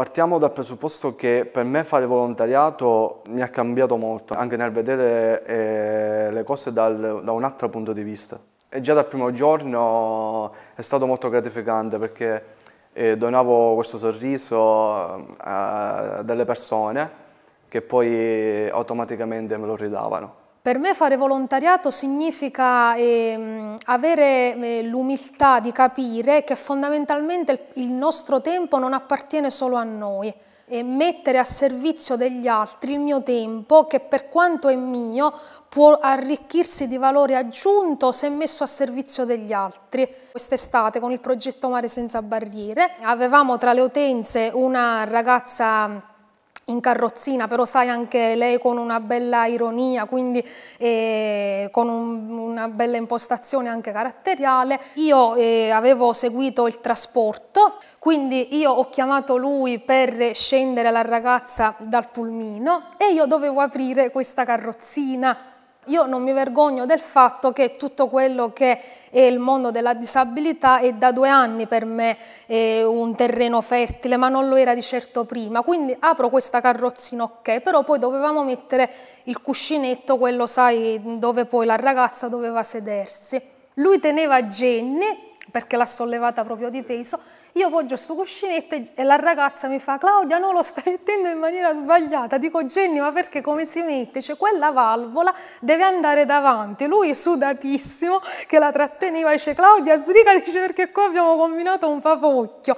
Partiamo dal presupposto che per me fare volontariato mi ha cambiato molto, anche nel vedere eh, le cose dal, da un altro punto di vista. E già dal primo giorno è stato molto gratificante perché eh, donavo questo sorriso eh, a delle persone che poi automaticamente me lo ridavano. Per me fare volontariato significa eh, avere eh, l'umiltà di capire che fondamentalmente il nostro tempo non appartiene solo a noi e mettere a servizio degli altri il mio tempo che per quanto è mio può arricchirsi di valore aggiunto se messo a servizio degli altri. Quest'estate con il progetto Mare Senza Barriere avevamo tra le utenze una ragazza in carrozzina, però sai anche lei con una bella ironia, quindi eh, con un, una bella impostazione anche caratteriale. Io eh, avevo seguito il trasporto, quindi io ho chiamato lui per scendere la ragazza dal pulmino e io dovevo aprire questa carrozzina io non mi vergogno del fatto che tutto quello che è il mondo della disabilità è da due anni per me un terreno fertile, ma non lo era di certo prima, quindi apro questa carrozzina ok, però poi dovevamo mettere il cuscinetto, quello sai dove poi la ragazza doveva sedersi. Lui teneva Jenny perché l'ha sollevata proprio di peso, io poggio sto cuscinetto e la ragazza mi fa Claudia no lo stai mettendo in maniera sbagliata, dico Jenny ma perché come si mette? Cioè quella valvola deve andare davanti, lui sudatissimo che la tratteneva dice Claudia sbriga dice perché qua abbiamo combinato un favocchio.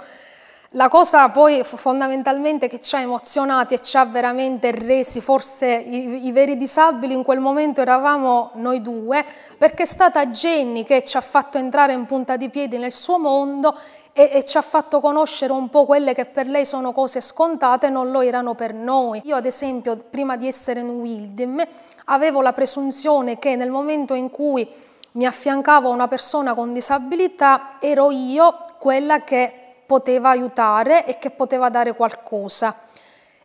La cosa poi fondamentalmente che ci ha emozionati e ci ha veramente resi forse i, i, veri disabili in quel momento eravamo noi due, perché è stata Jenny che ci ha fatto entrare in punta di piedi nel suo mondo e, e ci ha fatto conoscere un po' quelle che per lei sono cose scontate e non lo erano per noi. Io ad esempio prima di essere in Wildim avevo la presunzione che nel momento in cui mi affiancavo a una persona con disabilità ero io quella che poteva aiutare e che poteva dare qualcosa.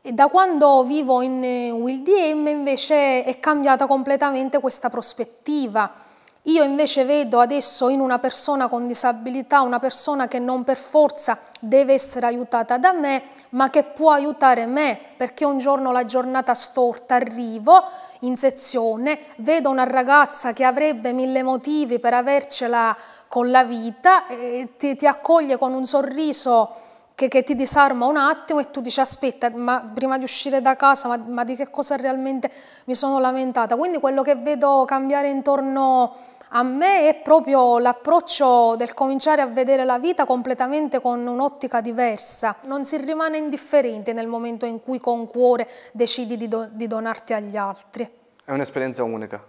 E da quando vivo in WillDM eh, invece è cambiata completamente questa prospettiva io invece vedo adesso in una persona con disabilità una persona che non per forza deve essere aiutata da me, ma che può aiutare me perché un giorno la giornata storta arrivo in sezione, vedo una ragazza che avrebbe mille motivi per avercela con la vita e ti, ti accoglie con un sorriso che, che, ti disarma un attimo e tu dici aspetta, ma prima di uscire da casa, ma, ma di che cosa realmente mi sono lamentata? Quindi quello che vedo cambiare intorno a me è proprio l'approccio del cominciare a vedere la vita completamente con un'ottica diversa. Non si rimane indifferente nel momento in cui con cuore decidi di, do di donarti agli altri. È un'esperienza unica,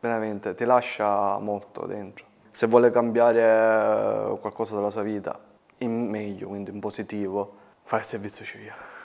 veramente, ti lascia molto dentro. Se vuole cambiare eh, qualcosa della sua vita, in meglio, quindi in positivo, fai il servizio civile.